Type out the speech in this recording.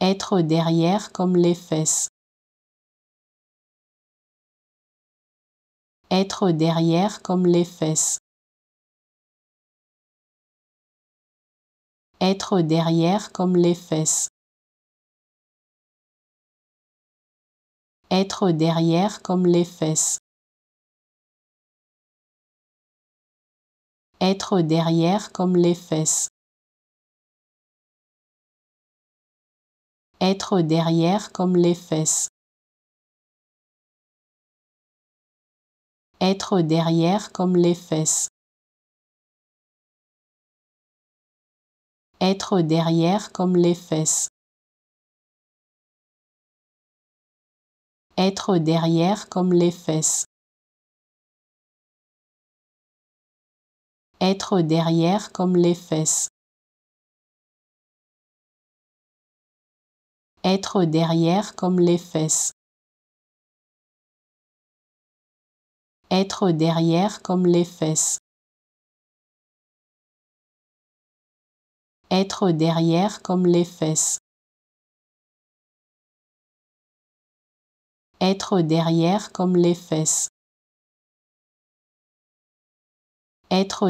être derrière comme les fesses. Être derrière comme les fesses. Être derrière comme les fesses. Être derrière comme les fesses. Être derrière comme les fesses. être derrière comme les fesses. Être derrière comme les fesses. Être derrière comme les fesses. Être derrière comme les fesses. Être derrière comme les fesses. être derrière comme les fesses. Être derrière comme les fesses. Être derrière comme les fesses. Être derrière comme les fesses. Être